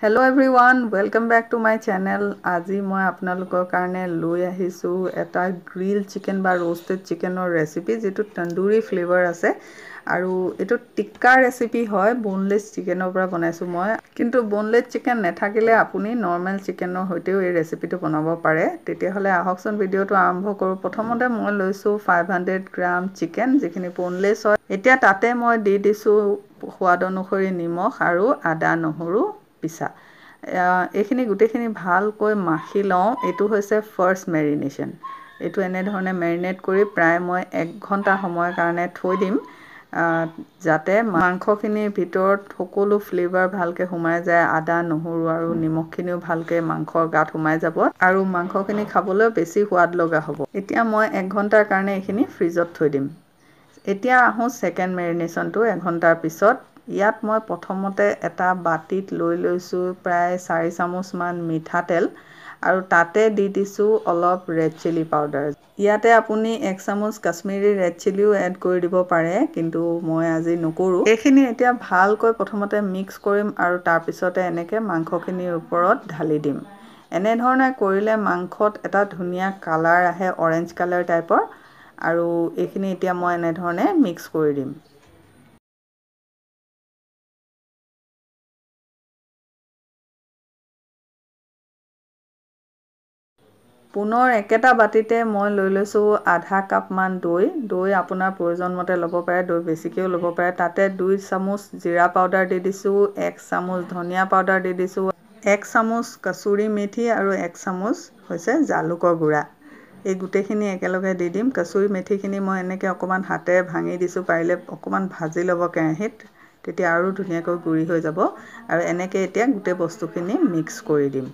hello' everyone welcome back to my channel আজি মই আপোনালোকৰ কাৰণে লৈ আহিছোঁ এটা গ্ৰিল চিকেন বা ৰ'ষ্টেড চিকেনৰ ৰেচিপি যিটো তন্দুৰী ফ্লেভাৰ আছে আৰু এইটো টিক্কা ৰেচিপি হয় বোনলেছ চিকেনৰ পৰা বনাইছোঁ মই কিন্তু বোনলেছ চিকেন নাথাকিলে আপুনি নৰ্মেল চিকেনৰ সৈতেও এই ৰেচিপিটো বনাব পাৰে তেতিয়াহ'লে আহকচোন ভিডিঅ'টো আৰম্ভ কৰোঁ প্ৰথমতে মই লৈছোঁ ফাইভ হাণ্ড্ৰেড গ্ৰাম চিকেন যিখিনি বোনলেছ হয় এতিয়া তাতে মই দি দিছোঁ সোৱাদ অনুসৰি নিমখ আৰু আদা নহৰু পিছা এইখিনি গোটেইখিনি ভালকৈ মাখি লওঁ এইটো হৈছে ফাৰ্ষ্ট মেৰিনেশ্যন এইটো এনেধৰণে মেৰিনেট কৰি প্ৰায় মই এক ঘণ্টা সময়ৰ কাৰণে থৈ দিম যাতে মাংসখিনিৰ ভিতৰত সকলো ফ্লেভাৰ ভালকৈ সোমাই যায় আদা নহৰু আৰু নিমখখিনিও ভালকৈ মাংসৰ গাত সোমাই যাব আৰু মাংসখিনি খাবলৈ বেছি সোৱাদ লগা হ'ব এতিয়া মই এক ঘণ্টাৰ কাৰণে এইখিনি ফ্ৰিজত থৈ দিম এতিয়া আহোঁ ছেকেণ্ড মেৰিনেশ্যনটো এঘণ্টাৰ পিছত ইয়াত মই প্ৰথমতে এটা বাতিত লৈ লৈছোঁ প্ৰায় চাৰি চামুচমান মিঠাতেল আৰু তাতে দি দিছোঁ অলপ ৰেড চিলি পাউডাৰ ইয়াতে আপুনি এক চামুচ কাশ্মীৰী ৰেড চিলিও এড কৰি দিব পাৰে কিন্তু মই আজি নকৰোঁ এইখিনি এতিয়া ভালকৈ প্ৰথমতে মিক্স কৰিম আৰু তাৰপিছতে এনেকৈ মাংসখিনিৰ ওপৰত ঢালি দিম এনেধৰণে কৰিলে মাংসত এটা ধুনীয়া কালাৰ আহে অৰেঞ্জ কালাৰ টাইপৰ আৰু এইখিনি এতিয়া মই এনেধৰণে মিক্স কৰি দিম পুনৰ একেটা বাতিতে মই লৈ লৈছোঁ আধা কাপমান দৈ দৈ আপোনাৰ প্ৰয়োজনমতে ল'ব পাৰে দৈ বেছিকৈও ল'ব পাৰে তাতে দুই চামুচ জিৰা পাউডাৰ দি দিছোঁ এক চামুচ ধনিয়া পাউডাৰ দি দিছোঁ এক চামুচ কচুৰি মেথি আৰু এক চামুচ হৈছে জালুকৰ গুড়া এই গোটেইখিনি একেলগে দি দিম কচুৰি মেথিখিনি মই এনেকৈ অকণমান হাতেৰে ভাঙি দিছোঁ পাৰিলে অকণমান ভাজি ল'ব কেৰাহীত তেতিয়া আৰু ধুনীয়াকৈ গুড়ি হৈ যাব আৰু এনেকৈ এতিয়া গোটেই বস্তুখিনি মিক্স কৰি দিম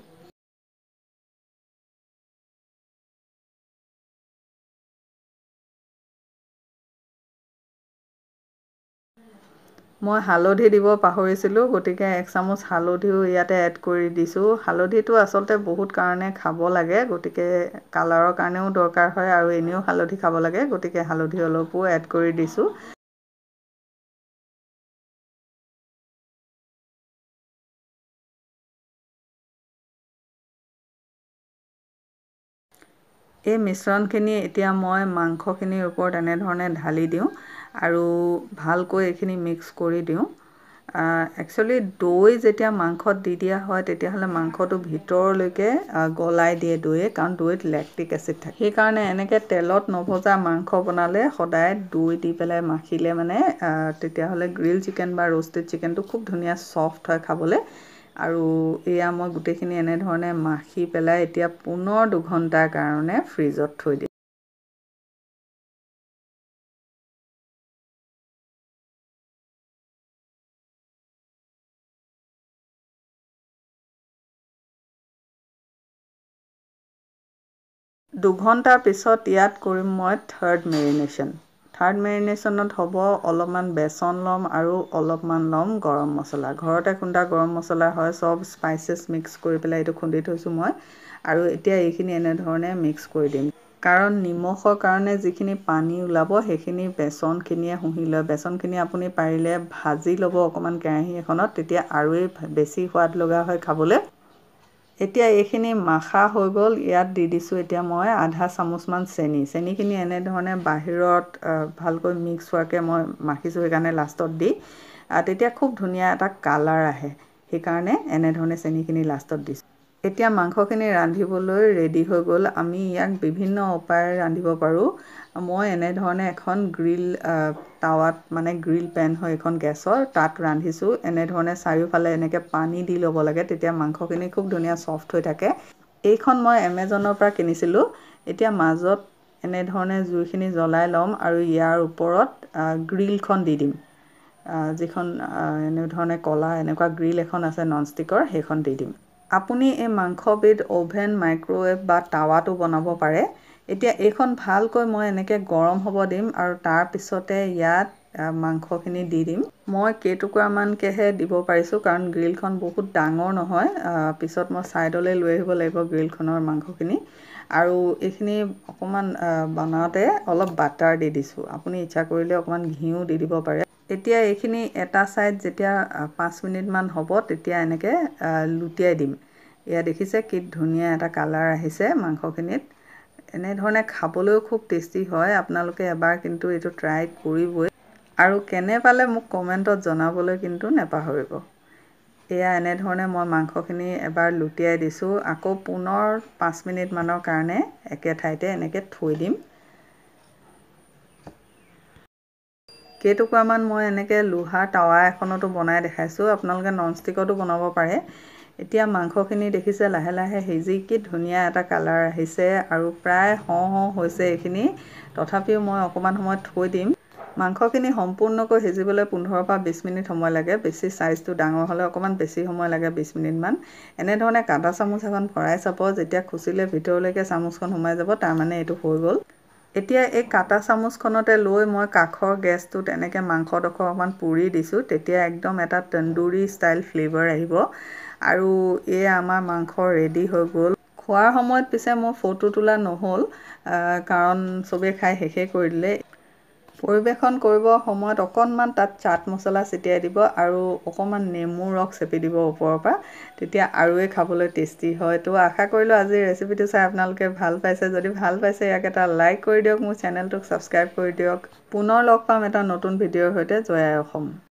মই হালধি দিব পাহৰিছিলোঁ গতিকে এক চামুচ হালধিও ইয়াতে এড কৰি দিছোঁ হালধিটো আচলতে বহুত কাৰণে খাব লাগে গতিকে কালাৰৰ কাৰণেও দৰকাৰ হয় আৰু এনেও হালধি খাব লাগে গতিকে হালধি অলপো এড কৰি দিছোঁ এই মিশ্ৰণখিনি এতিয়া মই মাংসখিনিৰ ওপৰত এনেধৰণে ঢালি দিওঁ আৰু ভালকৈ এইখিনি মিক্স কৰি দিওঁ একচুৱেলি দৈ যেতিয়া মাংসত দি দিয়া হয় তেতিয়াহ'লে মাংসটো ভিতৰলৈকে গলাই দিয়ে দৈয়ে কাৰণ দৈত লেক্টিক এচিড থাকে সেইকাৰণে এনেকৈ তেলত নভজা মাংস বনালে সদায় দৈ দি পেলাই মাখিলে মানে তেতিয়াহ'লে গ্ৰিল চিকেন বা ৰোষ্টেড চিকেনটো খুব ধুনীয়া চফ্ট হয় খাবলৈ আৰু এয়া মই গোটেইখিনি এনেধৰণে মাখি পেলাই এতিয়া পুনৰ দুঘণ্টাৰ কাৰণে ফ্ৰিজত থৈ দিওঁ দুঘণ্টাৰ পিছত ইয়াত কৰিম মই থাৰ্ড মেৰিনেশ্যন থাৰ্ড মেৰিনেশ্যনত হ'ব অলপমান বেচন ল'ম আৰু অলপমান ল'ম গৰম মছলা ঘৰতে খুন্দা গৰম মছলা হয় চব স্পাইচেছ মিক্স কৰি পেলাই এইটো খুন্দি থৈছোঁ মই আৰু এতিয়া এইখিনি এনেধৰণে মিক্স কৰি দিম কাৰণ নিমখৰ কাৰণে যিখিনি পানী ওলাব সেইখিনি বেচনখিনিয়ে শুহি লয় বেচনখিনি আপুনি পাৰিলে ভাজি ল'ব অকণমান কেৰাহী এখনত তেতিয়া আৰুৱেই বেছি সোৱাদ লগা হয় খাবলৈ এতিয়া এইখিনি মাখা হৈ গ'ল ইয়াত দি দিছোঁ এতিয়া মই আধা চামুচমান চেনি চেনিখিনি এনেধৰণে বাহিৰত ভালকৈ মিক্স হোৱাকৈ মই মাখিছোঁ সেইকাৰণে লাষ্টত দি তেতিয়া খুব ধুনীয়া এটা কালাৰ আহে সেইকাৰণে এনেধৰণে চেনিখিনি লাষ্টত দিছোঁ এতিয়া মাংসখিনি ৰান্ধিবলৈ ৰেডি হৈ গ'ল আমি ইয়াক বিভিন্ন উপায়েৰে ৰান্ধিব পাৰোঁ মই এনেধৰণে এখন গ্ৰীল টাৱাত মানে গ্ৰীল পেন হয় এখন গেছৰ তাত ৰান্ধিছোঁ এনেধৰণে চাৰিওফালে এনেকৈ পানী দি ল'ব লাগে তেতিয়া মাংসখিনি খুব ধুনীয়া ছফ্ট হৈ থাকে এইখন মই এমেজনৰ পৰা কিনিছিলোঁ এতিয়া মাজত এনেধৰণে জুইখিনি জ্বলাই ল'ম আৰু ইয়াৰ ওপৰত গ্ৰীলখন দি দিম যিখন এনেধৰণে ক'লা এনেকুৱা গ্ৰীল এখন আছে নন ষ্টিকৰ সেইখন দি দিম আপুনি এই মাংসবিধ অ'ভেন মাইক্ৰৱেভ বা টাৱাটো বনাব পাৰে এতিয়া এইখন ভালকৈ মই এনেকৈ গৰম হ'ব দিম আৰু তাৰপিছতে ইয়াত মাংসখিনি দি দিম মই কেইটুকুৰামানকৈহে দিব পাৰিছোঁ কাৰণ গ্ৰিলখন বহুত ডাঙৰ নহয় পিছত মই ছাইডলৈ লৈ আহিব লাগিব গ্ৰিলখনৰ মাংসখিনি আৰু এইখিনি অকণমান বনাওঁতে অলপ বাটাৰ দি দিছোঁ আপুনি ইচ্ছা কৰিলে অকণমান ঘিউ দি দিব পাৰে এতিয়া এইখিনি এটা ছাইড যেতিয়া পাঁচ মিনিটমান হ'ব তেতিয়া এনেকৈ লুটিয়াই দিম এয়া দেখিছে কি ধুনীয়া এটা কালাৰ আহিছে মাংসখিনিত এনেধৰণে খাবলৈও খুব টেষ্টি হয় আপোনালোকে এবাৰ কিন্তু এইটো ট্ৰাই কৰিবই আৰু কেনে পালে মোক কমেণ্টত জনাবলৈ কিন্তু নেপাহৰিব এয়া এনেধৰণে মই মাংসখিনি এবাৰ লুটিয়াই দিছোঁ আকৌ পুনৰ পাঁচ মিনিটমানৰ কাৰণে একে ঠাইতে এনেকৈ থৈ দিম কেইটুকুৰামান মই এনেকৈ লোহাৰ টাৱা এখনতো বনাই দেখাইছোঁ আপোনালোকে নন ষ্টিকতো বনাব পাৰে এতিয়া মাংসখিনি দেখিছে লাহে লাহে সিজিকি ধুনীয়া এটা কালাৰ আহিছে আৰু প্ৰায় হওঁ হওঁ হৈছে এইখিনি তথাপিও মই অকণমান সময় থৈ দিম মাংসখিনি সম্পূৰ্ণকৈ সিজিবলৈ পোন্ধৰৰ পৰা বিছ মিনিট সময় লাগে বেছি চাইজটো ডাঙৰ হ'লে অকণমান বেছি সময় লাগে বিছ মিনিটমান এনেধৰণে কাটা চামুচ এখন ভৰাই চাব যেতিয়া খুচিলে ভিতৰলৈকে চামুচখন সোমাই যাব তাৰমানে এইটো হৈ গ'ল এতিয়া এই কাটা চামুচখনতে লৈ মই কাষৰ গেছটো তেনেকৈ মাংসডোখৰ অকণমান পুৰি দিছোঁ তেতিয়া একদম এটা তন্দুৰী ষ্টাইল ফ্লেভাৰ আহিব আৰু এই আমাৰ মাংস ৰেডি হৈ গ'ল খোৱাৰ সময়ত পিছে মোৰ ফটো তোলা নহ'ল কাৰণ চবেই খাই শেষেই কৰি দিলে পৰিৱেশন কৰিবৰ সময়ত অকণমান তাত চাট মচলা ছটিয়াই দিব আৰু অকণমান নেমু ৰস চেপি দিব ওপৰৰ পৰা তেতিয়া আৰুৱে খাবলৈ টেষ্টি হয় তো আশা কৰিলোঁ আজি ৰেচিপিটো চাই আপোনালোকে ভাল পাইছে যদি ভাল পাইছে ইয়াক এটা লাইক কৰি দিয়ক মোৰ চেনেলটোক ছাবস্ক্ৰাইব কৰি দিয়ক পুনৰ লগ পাম এটা নতুন ভিডিঅ'ৰ সৈতে জয়াই অসম